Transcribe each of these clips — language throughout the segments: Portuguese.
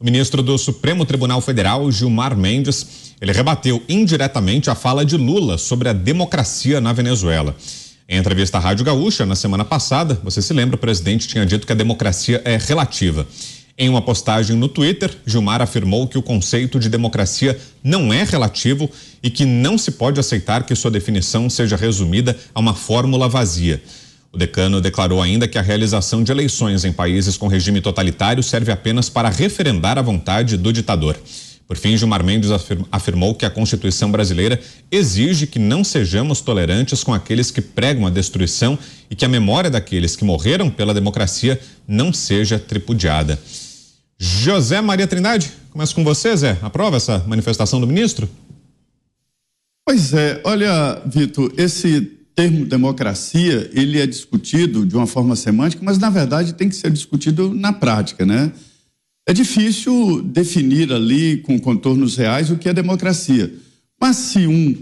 O ministro do Supremo Tribunal Federal, Gilmar Mendes, ele rebateu indiretamente a fala de Lula sobre a democracia na Venezuela. Em entrevista à Rádio Gaúcha, na semana passada, você se lembra, o presidente tinha dito que a democracia é relativa. Em uma postagem no Twitter, Gilmar afirmou que o conceito de democracia não é relativo e que não se pode aceitar que sua definição seja resumida a uma fórmula vazia. O decano declarou ainda que a realização de eleições em países com regime totalitário serve apenas para referendar a vontade do ditador. Por fim, Gilmar Mendes afirmou que a Constituição brasileira exige que não sejamos tolerantes com aqueles que pregam a destruição e que a memória daqueles que morreram pela democracia não seja tripudiada. José Maria Trindade, começo com você, Zé. Aprova essa manifestação do ministro? Pois é, olha, Vitor, esse termo democracia, ele é discutido de uma forma semântica, mas na verdade tem que ser discutido na prática, né? É difícil definir ali com contornos reais o que é democracia. Mas se um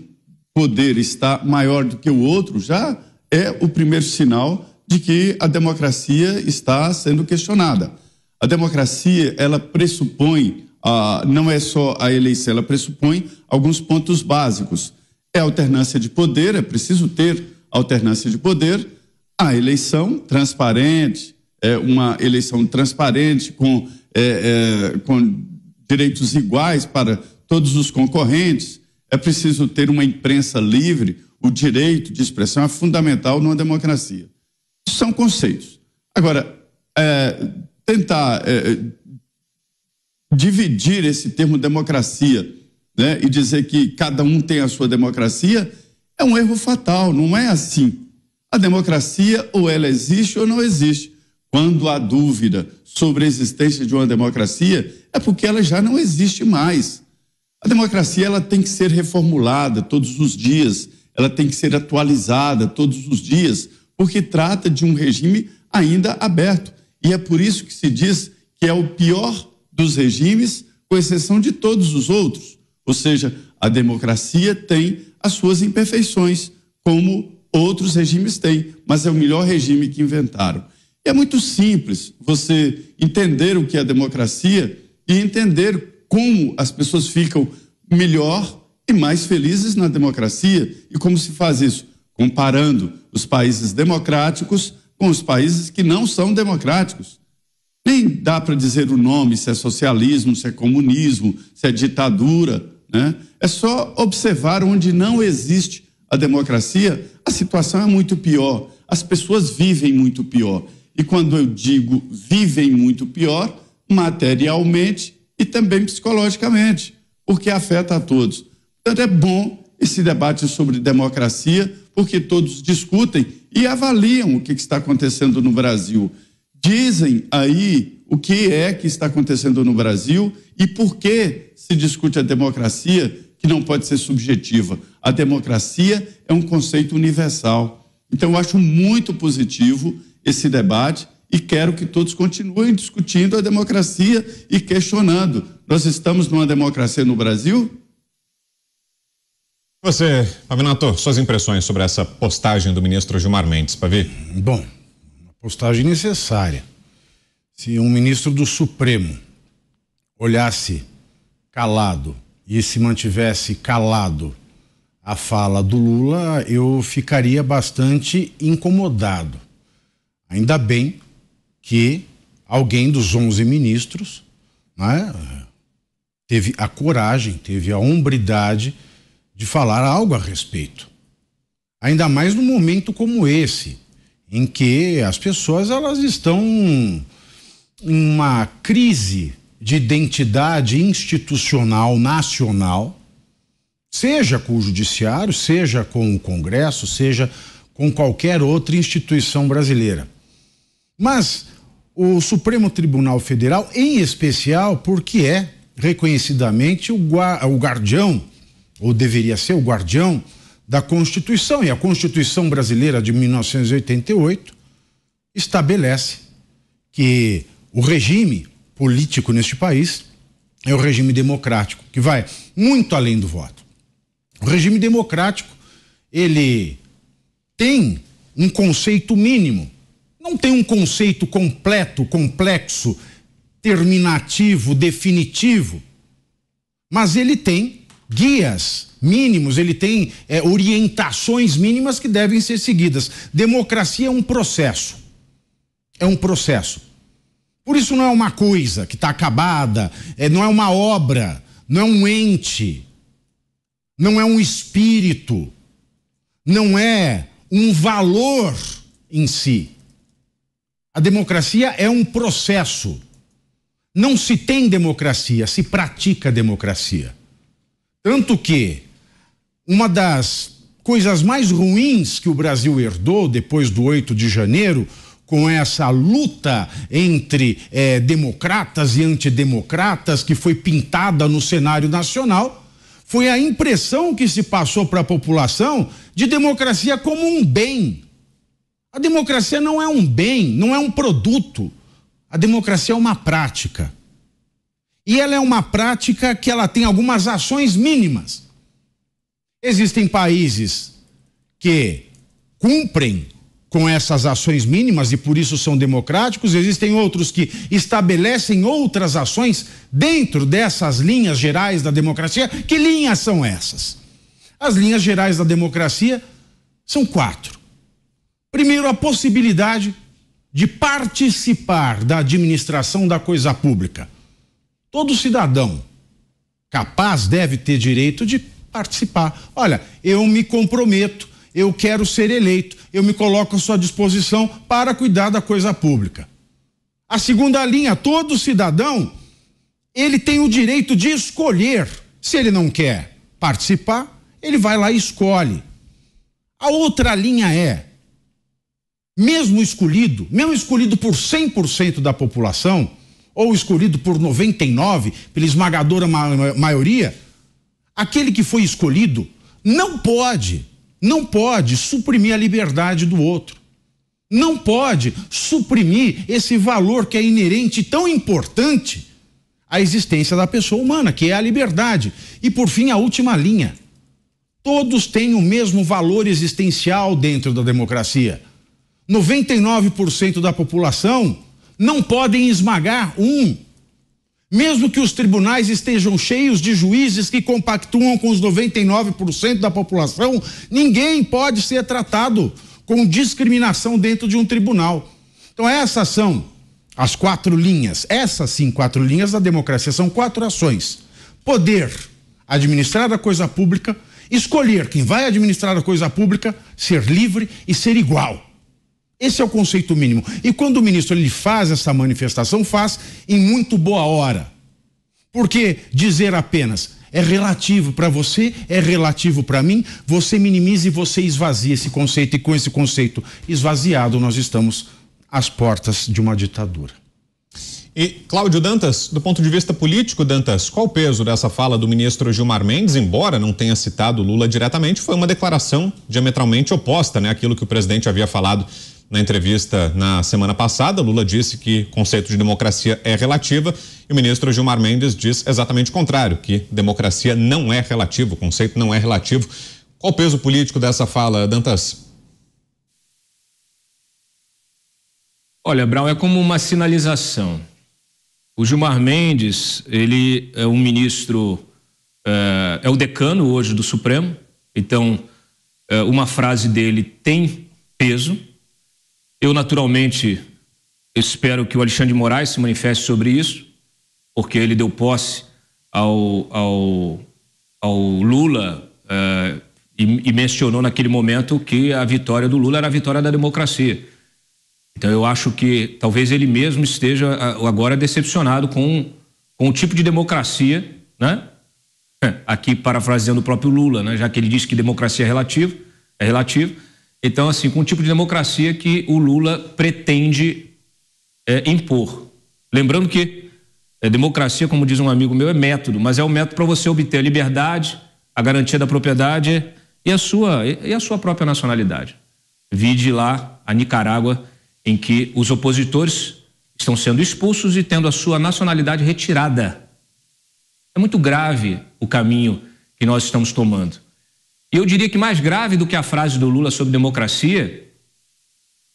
poder está maior do que o outro, já é o primeiro sinal de que a democracia está sendo questionada. A democracia, ela pressupõe, a não é só a eleição, ela pressupõe alguns pontos básicos. É alternância de poder, é preciso ter alternância de poder, a eleição transparente, é, uma eleição transparente com, é, é, com direitos iguais para todos os concorrentes. É preciso ter uma imprensa livre, o direito de expressão é fundamental numa democracia. São conceitos. Agora, é, tentar é, dividir esse termo democracia né, e dizer que cada um tem a sua democracia é um erro fatal, não é assim. A democracia ou ela existe ou não existe. Quando há dúvida sobre a existência de uma democracia, é porque ela já não existe mais. A democracia ela tem que ser reformulada todos os dias, ela tem que ser atualizada todos os dias, porque trata de um regime ainda aberto. E é por isso que se diz que é o pior dos regimes, com exceção de todos os outros. Ou seja, a democracia tem as suas imperfeições, como outros regimes têm, mas é o melhor regime que inventaram. E é muito simples você entender o que é democracia e entender como as pessoas ficam melhor e mais felizes na democracia. E como se faz isso? Comparando os países democráticos com os países que não são democráticos. Nem dá para dizer o nome, se é socialismo, se é comunismo, se é ditadura. Né? É só observar onde não existe a democracia, a situação é muito pior. As pessoas vivem muito pior. E quando eu digo vivem muito pior, materialmente e também psicologicamente, porque afeta a todos. Portanto, é bom esse debate sobre democracia, porque todos discutem e avaliam o que está acontecendo no Brasil. Dizem aí o que é que está acontecendo no Brasil e por que se discute a democracia que não pode ser subjetiva. A democracia é um conceito universal. Então, eu acho muito positivo esse debate e quero que todos continuem discutindo a democracia e questionando. Nós estamos numa democracia no Brasil? Você, Pavinato, suas impressões sobre essa postagem do ministro Gilmar Mendes, Pavi? Bom, uma postagem necessária se um ministro do Supremo olhasse calado e se mantivesse calado a fala do Lula, eu ficaria bastante incomodado. Ainda bem que alguém dos 11 ministros né, teve a coragem, teve a hombridade de falar algo a respeito. Ainda mais num momento como esse, em que as pessoas elas estão uma crise de identidade institucional nacional, seja com o Judiciário, seja com o Congresso, seja com qualquer outra instituição brasileira. Mas o Supremo Tribunal Federal, em especial, porque é reconhecidamente o, o guardião, ou deveria ser o guardião, da Constituição. E a Constituição Brasileira de 1988 estabelece que o regime político neste país é o regime democrático, que vai muito além do voto. O regime democrático, ele tem um conceito mínimo, não tem um conceito completo, complexo, terminativo, definitivo, mas ele tem guias mínimos, ele tem é, orientações mínimas que devem ser seguidas. Democracia é um processo. É um processo. Por isso não é uma coisa que está acabada, é, não é uma obra, não é um ente, não é um espírito, não é um valor em si. A democracia é um processo. Não se tem democracia, se pratica democracia. Tanto que uma das coisas mais ruins que o Brasil herdou depois do 8 de janeiro com essa luta entre eh, democratas e antidemocratas que foi pintada no cenário nacional, foi a impressão que se passou para a população de democracia como um bem. A democracia não é um bem, não é um produto. A democracia é uma prática. E ela é uma prática que ela tem algumas ações mínimas. Existem países que cumprem com essas ações mínimas e por isso são democráticos, existem outros que estabelecem outras ações dentro dessas linhas gerais da democracia. Que linhas são essas? As linhas gerais da democracia são quatro. Primeiro, a possibilidade de participar da administração da coisa pública. Todo cidadão capaz deve ter direito de participar. Olha, eu me comprometo eu quero ser eleito, eu me coloco à sua disposição para cuidar da coisa pública. A segunda linha, todo cidadão, ele tem o direito de escolher. Se ele não quer participar, ele vai lá e escolhe. A outra linha é, mesmo escolhido, mesmo escolhido por 100% da população, ou escolhido por 99, pela esmagadora maioria, aquele que foi escolhido não pode não pode suprimir a liberdade do outro. Não pode suprimir esse valor que é inerente tão importante à existência da pessoa humana, que é a liberdade. E por fim, a última linha. Todos têm o mesmo valor existencial dentro da democracia. 99% da população não podem esmagar um mesmo que os tribunais estejam cheios de juízes que compactuam com os 99% da população, ninguém pode ser tratado com discriminação dentro de um tribunal. Então, essas são as quatro linhas. Essas sim, quatro linhas da democracia. São quatro ações: poder, administrar a coisa pública, escolher quem vai administrar a coisa pública, ser livre e ser igual. Esse é o conceito mínimo. E quando o ministro ele faz essa manifestação, faz em muito boa hora. Porque dizer apenas é relativo para você, é relativo para mim, você minimiza e você esvazia esse conceito, e com esse conceito esvaziado, nós estamos às portas de uma ditadura. E, Cláudio Dantas, do ponto de vista político, Dantas, qual o peso dessa fala do ministro Gilmar Mendes, embora não tenha citado Lula diretamente, foi uma declaração diametralmente oposta né, àquilo que o presidente havia falado na entrevista na semana passada, Lula disse que conceito de democracia é relativa e o ministro Gilmar Mendes diz exatamente o contrário, que democracia não é relativa, o conceito não é relativo. Qual o peso político dessa fala, Dantas? Olha, Brown, é como uma sinalização. O Gilmar Mendes, ele é um ministro, é, é o decano hoje do Supremo, então é, uma frase dele tem peso, eu, naturalmente, espero que o Alexandre de Moraes se manifeste sobre isso, porque ele deu posse ao, ao, ao Lula uh, e, e mencionou naquele momento que a vitória do Lula era a vitória da democracia. Então, eu acho que talvez ele mesmo esteja ah, agora decepcionado com, com o tipo de democracia, né? Aqui parafraseando o próprio Lula, né? já que ele disse que democracia é relativa, é relativo, então, assim, com o tipo de democracia que o Lula pretende é, impor. Lembrando que é, democracia, como diz um amigo meu, é método, mas é um método para você obter a liberdade, a garantia da propriedade e a sua, e a sua própria nacionalidade. Vide lá a Nicarágua, em que os opositores estão sendo expulsos e tendo a sua nacionalidade retirada. É muito grave o caminho que nós estamos tomando. E eu diria que mais grave do que a frase do Lula sobre democracia,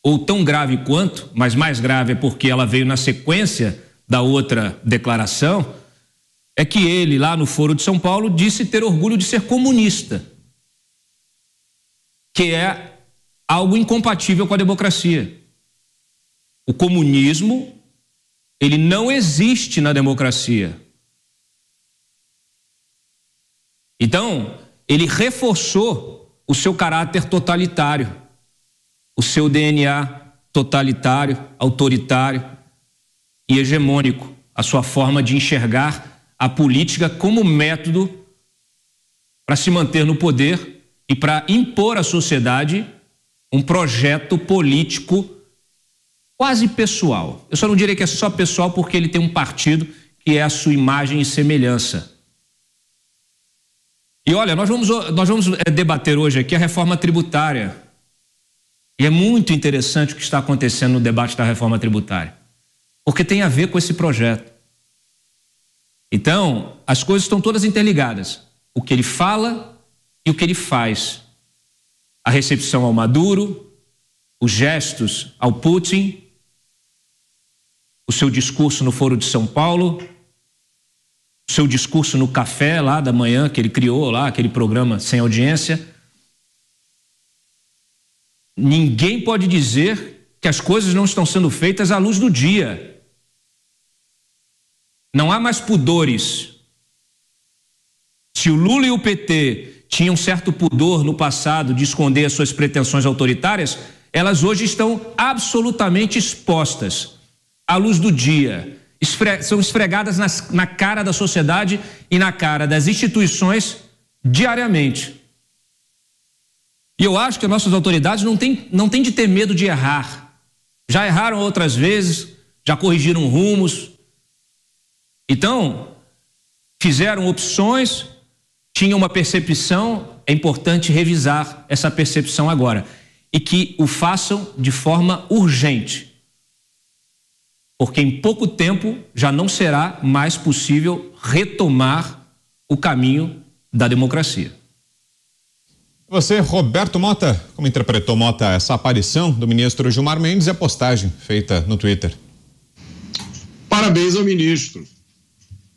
ou tão grave quanto, mas mais grave é porque ela veio na sequência da outra declaração, é que ele, lá no Foro de São Paulo, disse ter orgulho de ser comunista, que é algo incompatível com a democracia. O comunismo, ele não existe na democracia. Então, ele reforçou o seu caráter totalitário, o seu DNA totalitário, autoritário e hegemônico, a sua forma de enxergar a política como método para se manter no poder e para impor à sociedade um projeto político quase pessoal. Eu só não diria que é só pessoal porque ele tem um partido que é a sua imagem e semelhança. E olha, nós vamos, nós vamos eh, debater hoje aqui a reforma tributária. E é muito interessante o que está acontecendo no debate da reforma tributária, porque tem a ver com esse projeto. Então, as coisas estão todas interligadas. O que ele fala e o que ele faz. A recepção ao Maduro, os gestos ao Putin, o seu discurso no Foro de São Paulo, seu discurso no café lá da manhã que ele criou lá, aquele programa sem audiência. Ninguém pode dizer que as coisas não estão sendo feitas à luz do dia. Não há mais pudores. Se o Lula e o PT tinham certo pudor no passado de esconder as suas pretensões autoritárias, elas hoje estão absolutamente expostas à luz do dia esfre são esfregadas nas, na cara da sociedade e na cara das instituições diariamente. E eu acho que as nossas autoridades não têm não tem de ter medo de errar. Já erraram outras vezes, já corrigiram rumos. Então, fizeram opções, tinham uma percepção, é importante revisar essa percepção agora. E que o façam de forma urgente porque em pouco tempo já não será mais possível retomar o caminho da democracia. Você, Roberto Mota, como interpretou Mota essa aparição do ministro Gilmar Mendes e a postagem feita no Twitter? Parabéns ao ministro.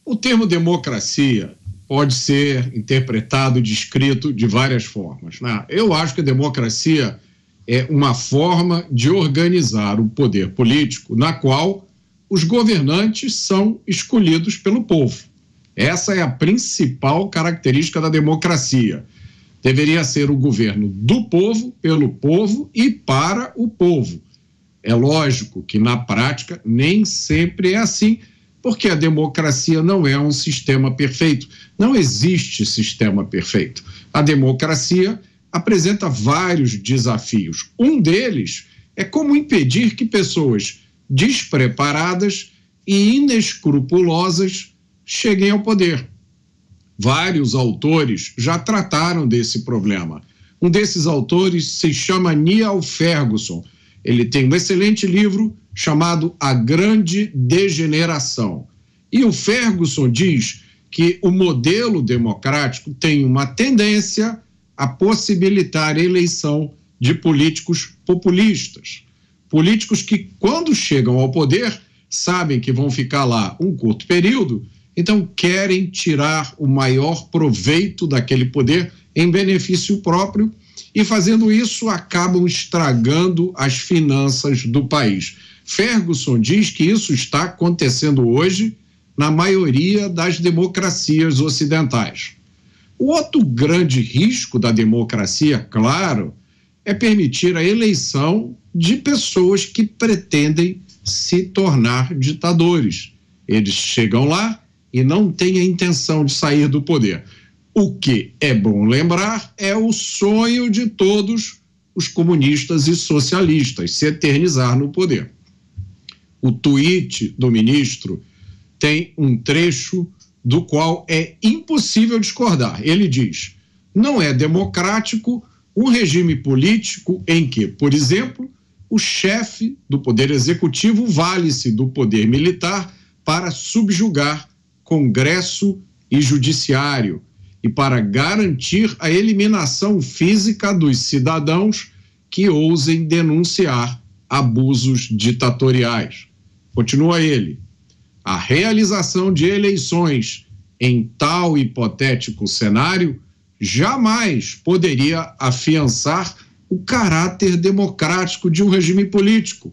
O termo democracia pode ser interpretado e descrito de várias formas. Né? Eu acho que a democracia é uma forma de organizar o poder político na qual os governantes são escolhidos pelo povo. Essa é a principal característica da democracia. Deveria ser o governo do povo, pelo povo e para o povo. É lógico que na prática nem sempre é assim, porque a democracia não é um sistema perfeito. Não existe sistema perfeito. A democracia apresenta vários desafios. Um deles é como impedir que pessoas despreparadas e inescrupulosas cheguem ao poder. Vários autores já trataram desse problema. Um desses autores se chama Neil Ferguson. Ele tem um excelente livro chamado A Grande Degeneração. E o Ferguson diz que o modelo democrático tem uma tendência a possibilitar a eleição de políticos populistas. Políticos que, quando chegam ao poder, sabem que vão ficar lá um curto período, então querem tirar o maior proveito daquele poder em benefício próprio e, fazendo isso, acabam estragando as finanças do país. Ferguson diz que isso está acontecendo hoje na maioria das democracias ocidentais. O outro grande risco da democracia, claro, é permitir a eleição de pessoas que pretendem se tornar ditadores. Eles chegam lá e não têm a intenção de sair do poder. O que é bom lembrar é o sonho de todos os comunistas e socialistas se eternizar no poder. O tweet do ministro tem um trecho do qual é impossível discordar. Ele diz: não é democrático um regime político em que, por exemplo, o chefe do poder executivo vale-se do poder militar para subjugar Congresso e Judiciário e para garantir a eliminação física dos cidadãos que ousem denunciar abusos ditatoriais. Continua ele. A realização de eleições em tal hipotético cenário jamais poderia afiançar o caráter democrático de um regime político.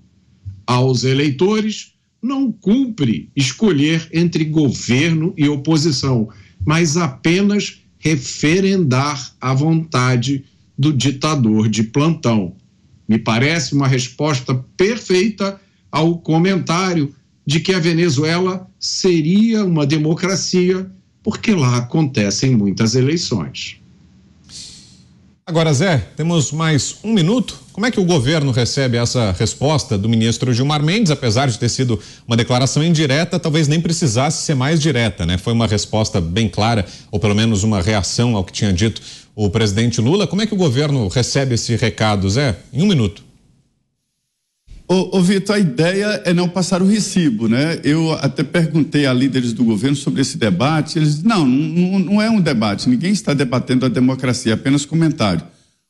Aos eleitores não cumpre escolher entre governo e oposição, mas apenas referendar a vontade do ditador de plantão. Me parece uma resposta perfeita ao comentário de que a Venezuela seria uma democracia, porque lá acontecem muitas eleições. Agora, Zé, temos mais um minuto. Como é que o governo recebe essa resposta do ministro Gilmar Mendes, apesar de ter sido uma declaração indireta, talvez nem precisasse ser mais direta, né? Foi uma resposta bem clara, ou pelo menos uma reação ao que tinha dito o presidente Lula. Como é que o governo recebe esse recado, Zé? Em um minuto. Ô, ô Vitor, a ideia é não passar o recibo, né? Eu até perguntei a líderes do governo sobre esse debate. Eles não, não, não é um debate, ninguém está debatendo a democracia, apenas comentário.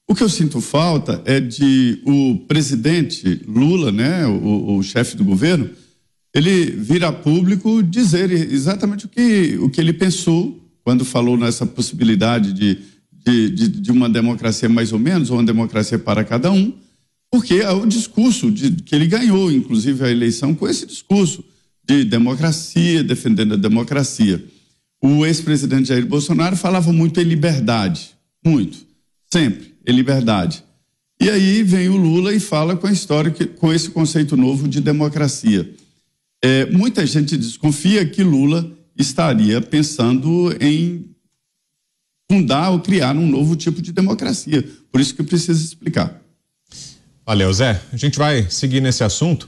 O que eu sinto falta é de o presidente Lula, né, o, o chefe do governo, ele vir a público dizer exatamente o que, o que ele pensou quando falou nessa possibilidade de, de, de, de uma democracia mais ou menos, ou uma democracia para cada um. Porque é o discurso de, que ele ganhou, inclusive, a eleição com esse discurso de democracia, defendendo a democracia. O ex-presidente Jair Bolsonaro falava muito em liberdade, muito, sempre, em liberdade. E aí vem o Lula e fala com a história, com esse conceito novo de democracia. É, muita gente desconfia que Lula estaria pensando em fundar ou criar um novo tipo de democracia. Por isso que precisa explicar. Valeu, Zé. A gente vai seguir nesse assunto.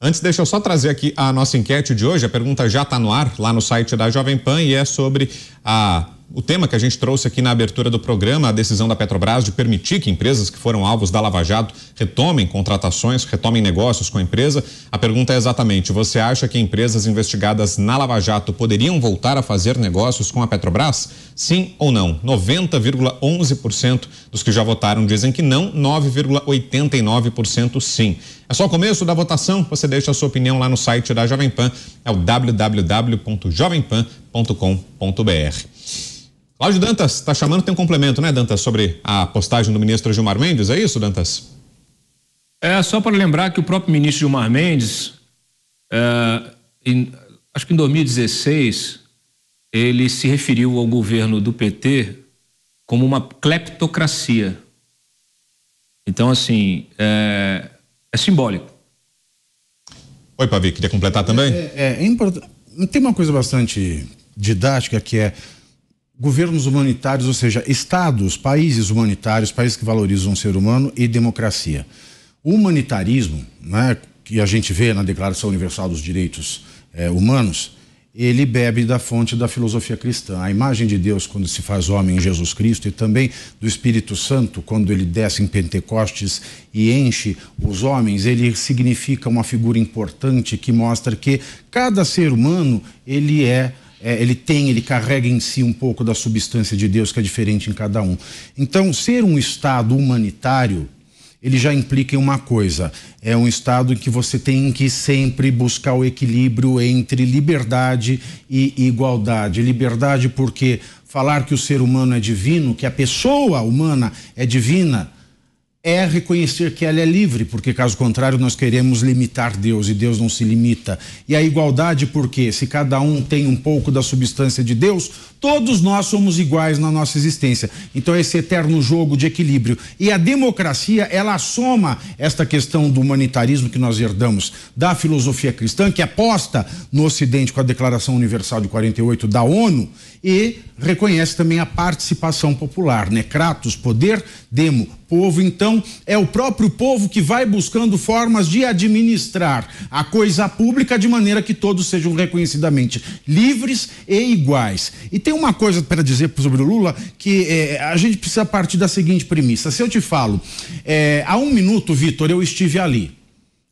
Antes, deixa eu só trazer aqui a nossa enquete de hoje. A pergunta já está no ar lá no site da Jovem Pan e é sobre a o tema que a gente trouxe aqui na abertura do programa, a decisão da Petrobras de permitir que empresas que foram alvos da Lava Jato retomem contratações, retomem negócios com a empresa. A pergunta é exatamente: você acha que empresas investigadas na Lava Jato poderiam voltar a fazer negócios com a Petrobras? Sim ou não? 90,11% dos que já votaram dizem que não, 9,89% sim. É só o começo da votação, você deixa a sua opinião lá no site da Jovem Pan, é o www.jovempan.com.br. Cláudio Dantas está chamando, tem um complemento, né, Dantas, sobre a postagem do ministro Gilmar Mendes, é isso, Dantas? É, só para lembrar que o próprio ministro Gilmar Mendes, é, em, acho que em 2016, ele se referiu ao governo do PT como uma cleptocracia. Então, assim, é, é simbólico. Oi, Pavi, queria completar também? É, é, é import... Tem uma coisa bastante didática que é governos humanitários, ou seja, estados, países humanitários, países que valorizam o ser humano e democracia. O humanitarismo, né, que a gente vê na Declaração Universal dos Direitos eh, Humanos, ele bebe da fonte da filosofia cristã. A imagem de Deus quando se faz homem em Jesus Cristo e também do Espírito Santo quando ele desce em Pentecostes e enche os homens, ele significa uma figura importante que mostra que cada ser humano ele é é, ele tem, ele carrega em si um pouco da substância de Deus que é diferente em cada um. Então, ser um Estado humanitário, ele já implica em uma coisa: é um Estado em que você tem que sempre buscar o equilíbrio entre liberdade e igualdade. Liberdade, porque falar que o ser humano é divino, que a pessoa humana é divina é reconhecer que ela é livre, porque caso contrário nós queremos limitar Deus e Deus não se limita. E a igualdade, porque se cada um tem um pouco da substância de Deus, todos nós somos iguais na nossa existência. Então esse eterno jogo de equilíbrio e a democracia, ela soma esta questão do humanitarismo que nós herdamos da filosofia cristã que aposta é no ocidente com a Declaração Universal de 48 da ONU e reconhece também a participação popular, né? Kratos, poder, demo, povo. Então, é o próprio povo que vai buscando formas de administrar a coisa pública de maneira que todos sejam reconhecidamente livres e iguais. E tem uma coisa para dizer sobre o Lula que é, a gente precisa partir da seguinte premissa. Se eu te falo, é, há um minuto, Vitor, eu estive ali.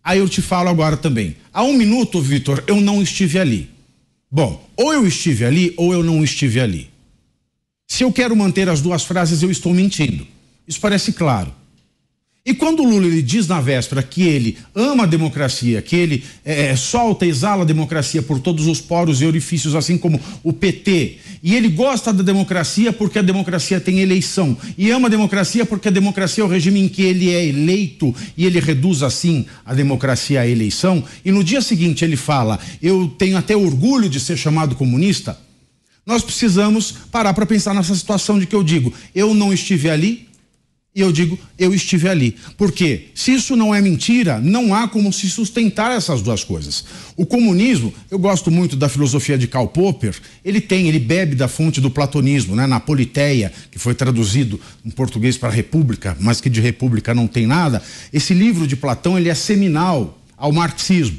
Aí eu te falo agora também. Há um minuto, Vitor, eu não estive ali. Bom, ou eu estive ali ou eu não estive ali. Se eu quero manter as duas frases, eu estou mentindo. Isso parece claro. E quando o Lula ele diz na véspera que ele ama a democracia, que ele é, é, solta, exala a democracia por todos os poros e orifícios, assim como o PT, e ele gosta da democracia porque a democracia tem eleição, e ama a democracia porque a democracia é o regime em que ele é eleito e ele reduz assim a democracia à eleição, e no dia seguinte ele fala: Eu tenho até orgulho de ser chamado comunista. Nós precisamos parar para pensar nessa situação de que eu digo: eu não estive ali, e eu digo, eu estive ali. Porque se isso não é mentira, não há como se sustentar essas duas coisas. O comunismo, eu gosto muito da filosofia de Karl Popper, ele tem, ele bebe da fonte do platonismo, né? na Politeia, que foi traduzido em português para república, mas que de república não tem nada. Esse livro de Platão, ele é seminal ao marxismo.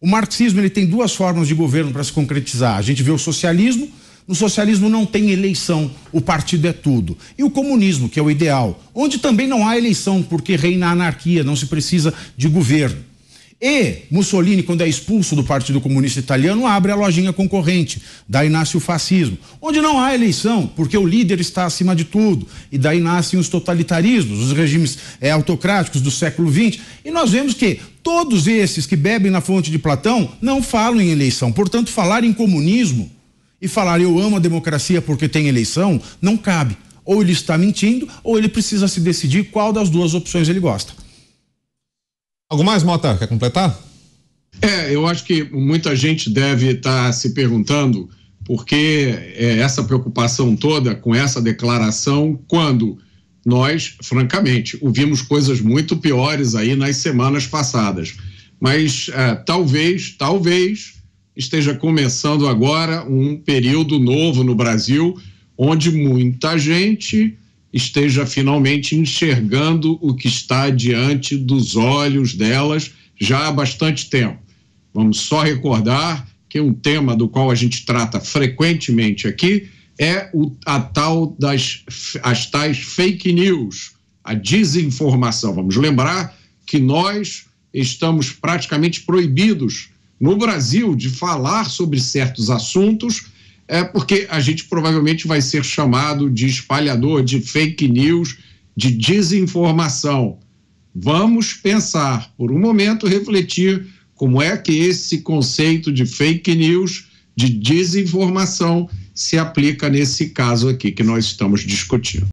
O marxismo, ele tem duas formas de governo para se concretizar. A gente vê o socialismo, no socialismo não tem eleição, o partido é tudo. E o comunismo, que é o ideal, onde também não há eleição, porque reina a anarquia, não se precisa de governo. E Mussolini, quando é expulso do Partido Comunista Italiano, abre a lojinha concorrente. Daí nasce o fascismo, onde não há eleição, porque o líder está acima de tudo. E daí nascem os totalitarismos, os regimes é, autocráticos do século XX. E nós vemos que todos esses que bebem na fonte de Platão não falam em eleição. Portanto, falar em comunismo e falar eu amo a democracia porque tem eleição, não cabe. Ou ele está mentindo, ou ele precisa se decidir qual das duas opções ele gosta. Algo mais, Mota? Quer completar? É, eu acho que muita gente deve estar tá se perguntando por que é, essa preocupação toda com essa declaração, quando nós, francamente, ouvimos coisas muito piores aí nas semanas passadas. Mas é, talvez, talvez esteja começando agora um período novo no Brasil, onde muita gente esteja finalmente enxergando o que está diante dos olhos delas já há bastante tempo. Vamos só recordar que um tema do qual a gente trata frequentemente aqui é o, a tal das as tais fake news, a desinformação. Vamos lembrar que nós estamos praticamente proibidos no Brasil de falar sobre certos assuntos, é porque a gente provavelmente vai ser chamado de espalhador de fake news, de desinformação. Vamos pensar, por um momento, refletir como é que esse conceito de fake news, de desinformação, se aplica nesse caso aqui que nós estamos discutindo.